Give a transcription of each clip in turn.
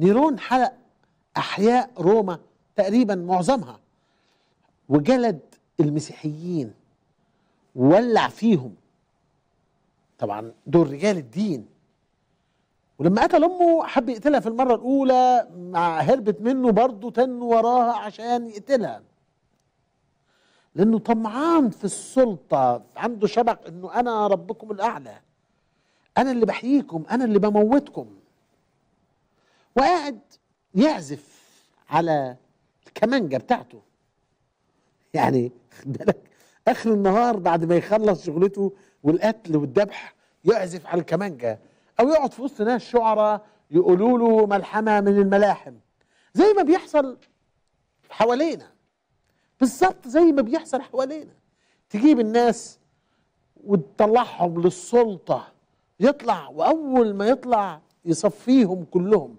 نيرون حرق أحياء روما تقريبا معظمها وجلد المسيحيين وولع فيهم طبعا دول رجال الدين ولما قتل امه حب يقتلها في المره الاولى مع هربت منه برضه تن وراها عشان يقتلها لانه طمعان في السلطه عنده شبق انه انا ربكم الاعلى انا اللي بحييكم انا اللي بموتكم وقاعد يعزف على الكمانجه بتاعته يعني خد بالك اخر النهار بعد ما يخلص شغلته والقتل والذبح يعزف على الكمانجه او يقعد في وسط ناس شعراء يقولوا له ملحمه من الملاحم زي ما بيحصل حوالينا بالظبط زي ما بيحصل حوالينا تجيب الناس وتطلعهم للسلطه يطلع واول ما يطلع يصفيهم كلهم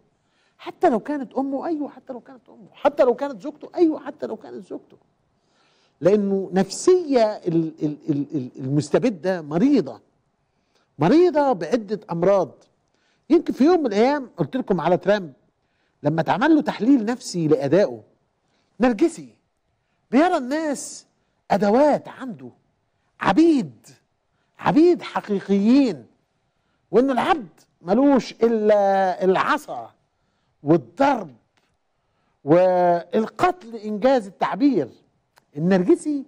حتى لو كانت امه ايوه حتى لو كانت امه حتى لو كانت زوجته ايوه حتى لو كانت زوجته لانه نفسيه المستبده مريضه مريضه بعده امراض يمكن في يوم من الايام قلت لكم على ترامب لما اتعمل له تحليل نفسي لادائه نرجسي بيرى الناس ادوات عنده عبيد عبيد حقيقيين وانه العبد ملوش الا العصا والضرب والقتل انجاز التعبير النرجسي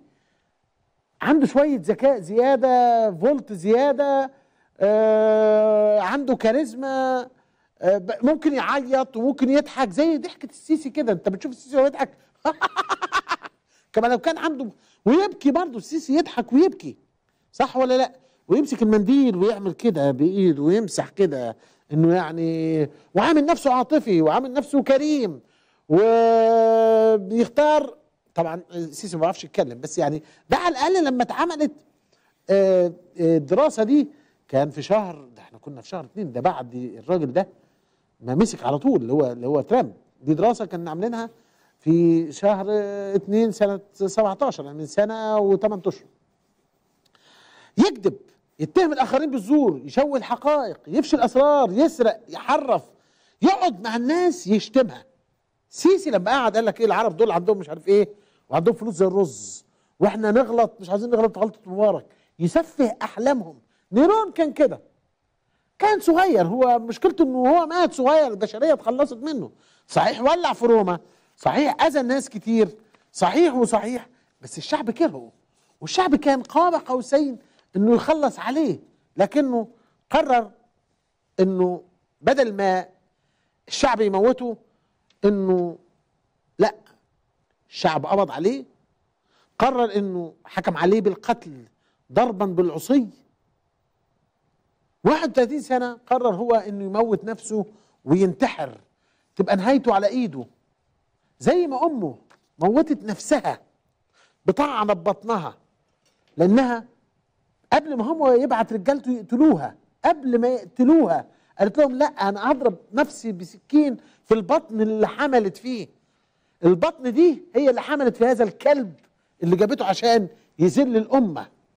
عنده شويه ذكاء زياده فولت زياده آه عنده كاريزما آه ممكن يعيط وممكن يضحك زي ضحكه السيسي كده انت بتشوف السيسي وهو يضحك كما لو كان عنده ويبكي برضه السيسي يضحك ويبكي صح ولا لا ويمسك المنديل ويعمل كده بايده ويمسح كده انه يعني وعامل نفسه عاطفي وعامل نفسه كريم وبيختار طبعا السيسي ما بيعرفش يتكلم بس يعني ده على الاقل لما اتعملت آه، آه، الدراسه دي كان في شهر ده احنا كنا في شهر اثنين ده بعد الراجل ده ما مسك على طول اللي هو اللي هو ترامب دي دراسه كنا عاملينها في شهر اثنين سنه 17 يعني من سنه وثمان اشهر يكذب يتهم الاخرين بالزور يشوه الحقائق يفشي الاسرار يسرق يحرف يقعد مع الناس يشتمها سيسي لما قعد قال لك ايه العرب دول عندهم مش عارف ايه وعندهم فلوس زي الرز واحنا نغلط مش عايزين نغلط غلطه مبارك يسفه احلامهم نيرون كان كده كان صغير هو مشكلته انه هو مات صغير البشريه اتخلصت منه صحيح ولع في روما صحيح اذى الناس كتير صحيح وصحيح بس الشعب كرهه والشعب كان قاب قوسين انه يخلص عليه لكنه قرر انه بدل ما الشعب يموته انه لا الشعب قبض عليه قرر انه حكم عليه بالقتل ضربا بالعصي 31 سنه قرر هو انه يموت نفسه وينتحر تبقى نهايته على ايده زي ما امه موتت نفسها بطعنه ببطنها لانها قبل ما هم يبعت رجالته يقتلوها قبل ما يقتلوها قالت لهم لا انا هضرب نفسي بسكين في البطن اللي حملت فيه البطن دي هي اللي حملت في هذا الكلب اللي جابته عشان يذل الامه